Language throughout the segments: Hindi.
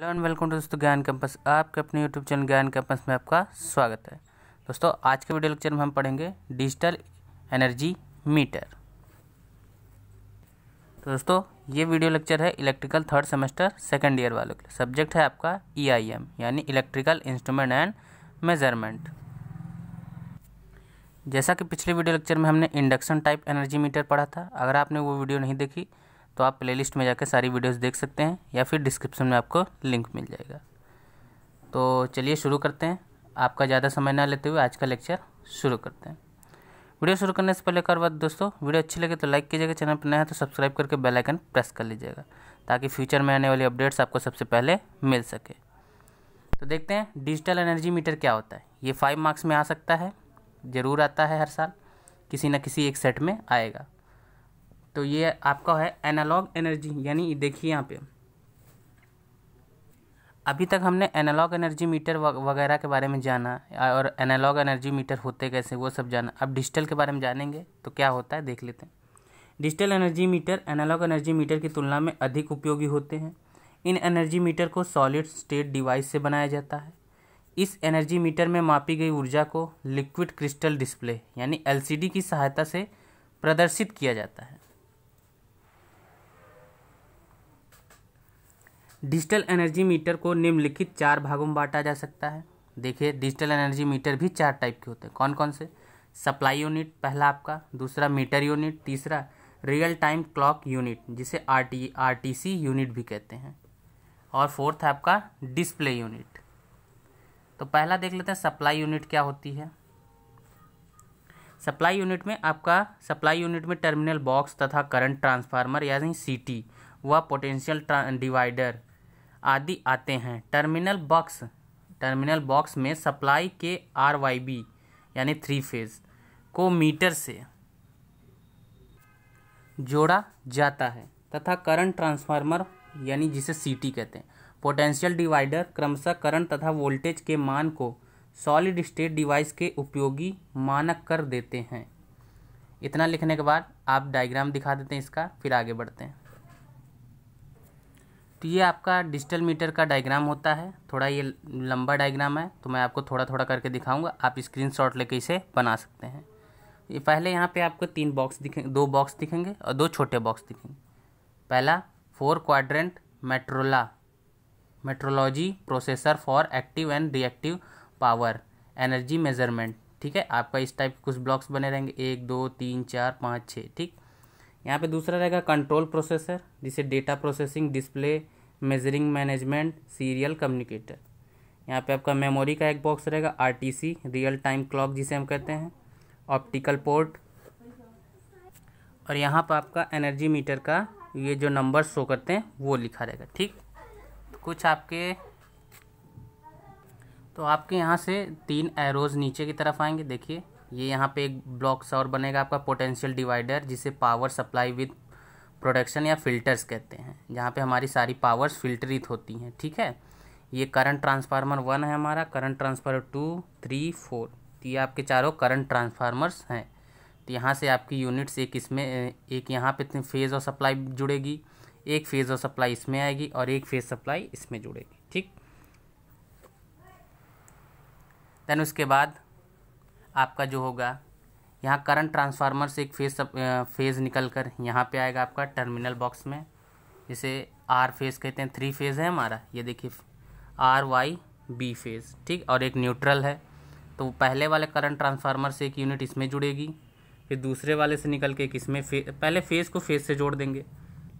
हेलो एंड वेलकम टू दोस्तों ज्ञान कैंपस आपके अपने यूट्यूब चैनल ज्ञान कैंपस में आपका स्वागत है दोस्तों आज के वीडियो लेक्चर में हम पढ़ेंगे डिजिटल एनर्जी मीटर तो दोस्तों ये वीडियो लेक्चर है electrical third semester second year वालों के लिए सब्जेक्ट है आपका ई e यानी इलेक्ट्रिकल इंस्ट्रूमेंट एंड मेजरमेंट जैसा कि पिछले वीडियो लेक्चर में हमने इंडक्शन टाइप एनर्जी मीटर पढ़ा था अगर आपने वो वीडियो नहीं देखी तो आप प्लेलिस्ट में जाकर सारी वीडियोस देख सकते हैं या फिर डिस्क्रिप्शन में आपको लिंक मिल जाएगा तो चलिए शुरू करते हैं आपका ज़्यादा समय ना लेते हुए आज का लेक्चर शुरू करते हैं वीडियो शुरू करने से पहले कर बात दोस्तों वीडियो अच्छी लगे तो लाइक कीजिएगा चैनल पर नया है तो सब्सक्राइब करके बेल आइकन प्रेस कर लीजिएगा ताकि फ्यूचर में आने वाली अपडेट्स आपको सबसे पहले मिल सके तो देखते हैं डिजिटल एनर्जी मीटर क्या होता है ये फाइव मार्क्स में आ सकता है ज़रूर आता है हर साल किसी न किसी एक सेट में आएगा तो ये आपका है एनालॉग एनर्जी यानी देखिए यहाँ पे अभी तक हमने एनालॉग एनर्जी मीटर वगैरह के बारे में जाना और एनालॉग एनर्जी मीटर होते कैसे वो सब जाना अब डिजिटल के बारे में जानेंगे तो क्या होता है देख लेते हैं digital energy meter analog energy meter की तुलना में अधिक उपयोगी होते हैं इन एनर्जी मीटर को सॉलिड स्टेट डिवाइस से बनाया जाता है इस एनर्जी मीटर में मापी गई ऊर्जा को लिक्विड क्रिस्टल डिस्प्ले यानी एलसीडी की सहायता से प्रदर्शित किया जाता है डिजिटल एनर्जी मीटर को निम्नलिखित चार भागों में बांटा जा सकता है देखिए डिजिटल एनर्जी मीटर भी चार टाइप के होते हैं कौन कौन से सप्लाई यूनिट पहला आपका दूसरा मीटर यूनिट तीसरा रियल टाइम क्लॉक यूनिट जिसे R T R T C unit भी कहते हैं और फोर्थ है आपका डिस्प्ले यूनिट तो पहला देख लेते हैं सप्लाई यूनिट क्या होती है सप्लाई यूनिट में आपका सप्लाई यूनिट में टर्मिनल बॉक्स तथा करंट ट्रांसफार्मर यानी सीटी व पोटेंशियल डिवाइडर आदि आते हैं टर्मिनल बॉक्स टर्मिनल बॉक्स में सप्लाई के आर वाई बी यानी थ्री फेज को मीटर से जोड़ा जाता है तथा करंट ट्रांसफार्मर यानी जिसे सीटी कहते हैं पोटेंशियल डिवाइडर क्रमशः करंट तथा वोल्टेज के मान को सॉलिड स्टेट डिवाइस के उपयोगी मानक कर देते हैं इतना लिखने के बाद आप डायग्राम दिखा देते हैं इसका फिर आगे बढ़ते हैं तो ये आपका डिजिटल मीटर का डायग्राम होता है थोड़ा ये लंबा डायग्राम है तो मैं आपको थोड़ा थोड़ा करके दिखाऊंगा आप स्क्रीन शॉट लेके इसे बना सकते हैं ये पहले यहाँ पे आपको तीन बॉक्स दिखेंगे दो बॉक्स दिखेंगे और दो छोटे बॉक्स दिखेंगे पहला फोर क्वाड्रेंट मेट्रोला metrology processor for active and reactive power energy measurement ठीक है आपका इस टाइप के कुछ ब्लॉक्स बने रहेंगे एक दो तीन चार पाँच छः ठीक यहाँ पे दूसरा रहेगा कंट्रोल प्रोसेसर जिसे data processing display measuring management serial communicator यहाँ पे आपका मेमोरी का एक बॉक्स रहेगा आर रियल टाइम क्लॉक जिसे हम कहते हैं ऑप्टिकल पोर्ट और यहाँ पर आपका एनर्जी मीटर का ये जो नंबर शो करते हैं वो लिखा रहेगा ठीक तो कुछ आपके तो आपके यहाँ से तीन एरोज़ नीचे की तरफ आएंगे देखिए ये यहाँ पे एक ब्लॉक सा और बनेगा आपका पोटेंशियल डिवाइडर जिसे पावर सप्लाई विद प्रोडक्शन या फिल्टर्स कहते हैं जहाँ पे हमारी सारी पावर्स फिल्टरित होती हैं ठीक है ये करंट ट्रांसफार्मर वन है हमारा current transformer two three four तो ये आपके चारों करंट ट्रांसफार्मर्स हैं तो यहाँ से आपकी यूनिट्स एक इसमें एक यहाँ पर फेज़ और सप्लाई जुड़ेगी एक फेज़ और सप्लाई इसमें आएगी और एक फेज़ सप्लाई इसमें जुड़ेगी ठीक देन उसके बाद आपका जो होगा यहाँ करंट ट्रांसफार्मर से एक फेज सब फेज़ निकल कर यहाँ पर आएगा आपका टर्मिनल बॉक्स में जिसे आर फेज़ कहते हैं थ्री फेज़ है हमारा ये देखिए आर वाई बी फेज़ ठीक और एक न्यूट्रल है तो पहले वाले करंट ट्रांसफार्मर से एक यूनिट इसमें जुड़ेगी फिर दूसरे वाले से निकल के एक इसमें फे, पहले फेज़ को फेज़ से जोड़ देंगे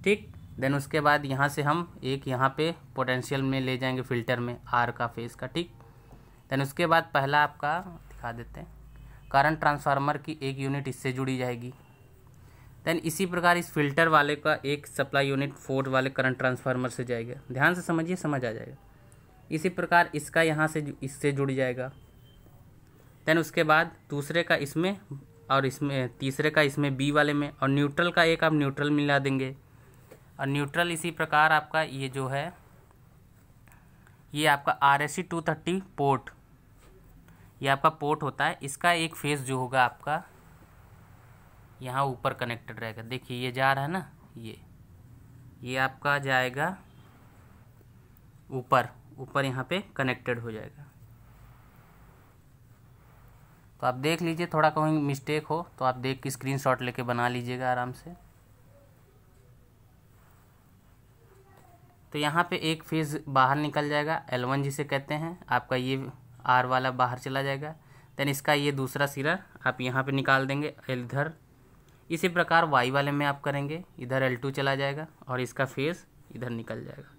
ठीक देन उसके बाद यहाँ से हम एक यहाँ पे पोटेंशियल में ले जाएंगे फिल्टर में आर का फेज़ का ठीक देन उसके बाद पहला आपका दिखा देते हैं करंट ट्रांसफार्मर की एक यूनिट इससे जुड़ी जाएगी देन इसी प्रकार इस फिल्टर वाले का एक सप्लाई यूनिट फोर वाले करंट ट्रांसफार्मर से जाएगा ध्यान से समझिए समझ आ जाएगा इसी प्रकार इसका यहाँ से इससे जुड़ जाएगा देन उसके बाद दूसरे का इसमें और इसमें तीसरे का इसमें बी वाले में और न्यूट्रल का एक आप न्यूट्रल मिला देंगे और न्यूट्रल इसी प्रकार आपका ये जो है ये आपका R S C two thirty port ये आपका पोर्ट होता है इसका एक फेस जो होगा आपका यहाँ ऊपर कनेक्टेड रहेगा देखिए ये जा रहा है ना ये ये आपका जाएगा ऊपर ऊपर यहाँ पे कनेक्टेड हो जाएगा तो आप देख लीजिए थोड़ा कहीं मिस्टेक हो तो आप देख के स्क्रीन शॉट लेके बना लीजिएगा आराम से तो यहाँ पे एक फेज़ बाहर निकल जाएगा एलवन जिसे कहते हैं आपका ये आर वाला बाहर चला जाएगा देन इसका ये दूसरा सिरा आप यहाँ पे निकाल देंगे इधर इसी प्रकार वाई वाले में आप करेंगे इधर एल टू चला जाएगा और इसका फेस इधर निकल जाएगा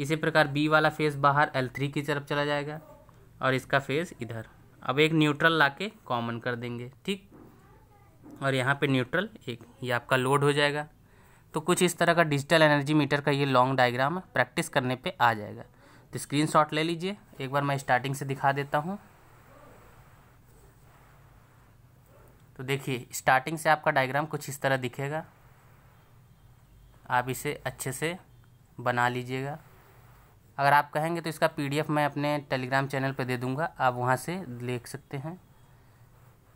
इसी प्रकार बी वाला फेस बाहर एल थ्री की तरफ चला जाएगा और इसका फेस इधर अब एक न्यूट्रल ला के कॉमन कर देंगे ठीक और यहाँ पर न्यूट्रल एक ये आपका लोड हो जाएगा तो कुछ इस तरह का डिजिटल एनर्जी मीटर का ये लॉन्ग डायग्राम प्रैक्टिस करने पे आ जाएगा तो स्क्रीन ले लीजिए एक बार मैं स्टार्टिंग से दिखा देता हूँ तो देखिए स्टार्टिंग से आपका डायग्राम कुछ इस तरह दिखेगा आप इसे अच्छे से बना लीजिएगा अगर आप कहेंगे तो इसका पीडीएफ मैं अपने टेलीग्राम चैनल पर दे दूँगा आप वहाँ से देख सकते हैं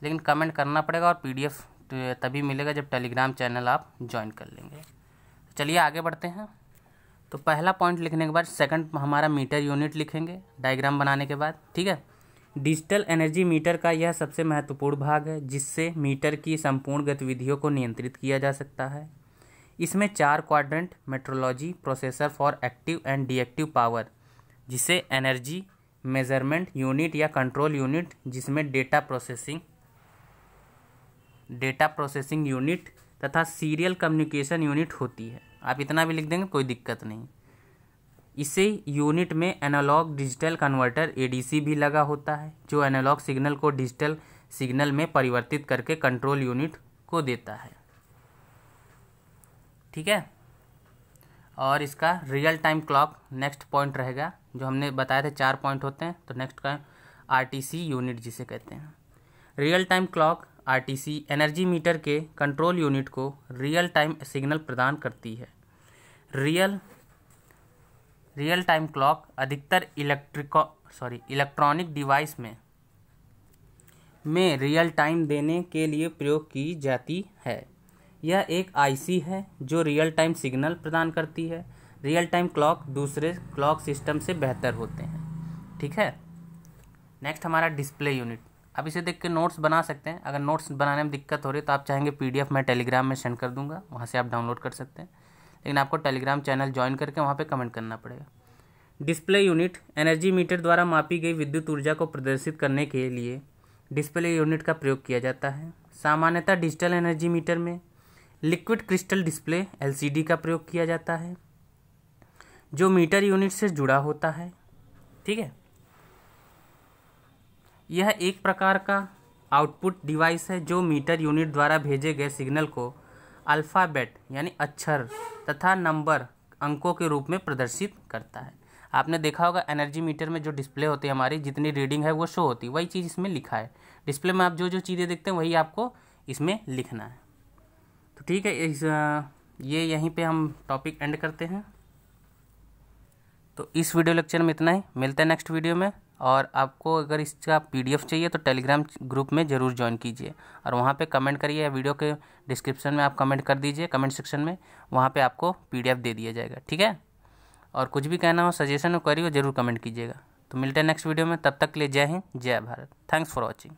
लेकिन कमेंट करना पड़ेगा और पीडीएफ तो तभी मिलेगा जब टेलीग्राम चैनल आप ज्वाइन कर लेंगे चलिए आगे बढ़ते हैं तो पहला पॉइंट लिखने के बाद सेकंड हमारा मीटर यूनिट लिखेंगे डायग्राम बनाने के बाद ठीक है डिजिटल एनर्जी मीटर का यह सबसे महत्वपूर्ण भाग है जिससे मीटर की संपूर्ण गतिविधियों को नियंत्रित किया जा सकता है इसमें चार quadrant metrology processor for active and deactive power जिसे एनर्जी मेजरमेंट यूनिट या कंट्रोल यूनिट जिसमें data processing data processing unit तथा सीरियल कम्युनिकेशन यूनिट होती है आप इतना भी लिख देंगे कोई दिक्कत नहीं इसी यूनिट में एनालॉग डिजिटल कन्वर्टर ए भी लगा होता है जो एनालॉग सिग्नल को डिजिटल सिग्नल में परिवर्तित करके कंट्रोल यूनिट को देता है ठीक है और इसका real time clock next point रहेगा जो हमने बताए थे चार पॉइंट होते हैं तो नेक्स्ट का आर यूनिट जिसे कहते हैं real time clock RTC energy meter के कंट्रोल यूनिट को रियल टाइम सिग्नल प्रदान करती है रियल रियल टाइम क्लॉक अधिकतर इलेक्ट्रिको सॉरी इलेक्ट्रॉनिक डिवाइस में में रियल टाइम देने के लिए प्रयोग की जाती है यह एक आईसी है जो रियल टाइम सिग्नल प्रदान करती है रियल टाइम क्लॉक दूसरे क्लॉक सिस्टम से बेहतर होते हैं ठीक है नेक्स्ट हमारा डिस्प्ले यूनिट आप इसे देख के नोट्स बना सकते हैं अगर नोट्स बनाने में दिक्कत हो रही है तो आप चाहेंगे पीडीएफ मैं टेलीग्राम में सेंड कर दूंगा वहाँ से आप डाउनलोड कर सकते हैं लेकिन आपको टेलीग्राम चैनल ज्वाइन करके वहाँ पर कमेंट करना पड़ेगा डिस्प्ले यूनिट एनर्जी मीटर द्वारा मापी गई विद्युत ऊर्जा को प्रदर्शित करने के लिए डिस्प्ले यूनिट का प्रयोग किया जाता है सामान्यतः डिजिटल एनर्जी मीटर में लिक्विड क्रिस्टल डिस्प्ले एल का प्रयोग किया जाता है जो मीटर यूनिट से जुड़ा होता है ठीक है यह एक प्रकार का आउटपुट डिवाइस है जो मीटर यूनिट द्वारा भेजे गए सिग्नल को अल्फ़ाबेट यानी अक्षर तथा नंबर अंकों के रूप में प्रदर्शित करता है आपने देखा होगा एनर्जी मीटर में जो डिस्प्ले होती है हमारी जितनी रीडिंग है वो शो होती है वही चीज़ इसमें लिखा है डिस्प्ले में आप जो जो चीज़ें देखते हैं वही आपको इसमें लिखना है तो ठीक है इस ये यहीं पे हम टॉपिक एंड करते हैं तो इस वीडियो लेक्चर में इतना ही मिलते हैं नेक्स्ट वीडियो में और आपको अगर इसका पीडीएफ चाहिए तो टेलीग्राम ग्रुप में ज़रूर ज्वाइन कीजिए और वहाँ पे कमेंट करिए या वीडियो के डिस्क्रिप्शन में आप कमेंट कर दीजिए कमेंट सेक्शन में वहाँ पे आपको पीडीएफ दे दिया जाएगा ठीक है और कुछ भी कहना हो सजेशन हो करी हो जरूर कमेंट कीजिएगा तो मिलते हैं नेक्स्ट वीडियो में तब तक के लिए जय हिंद जय भारत थैंक्स फॉर वॉचिंग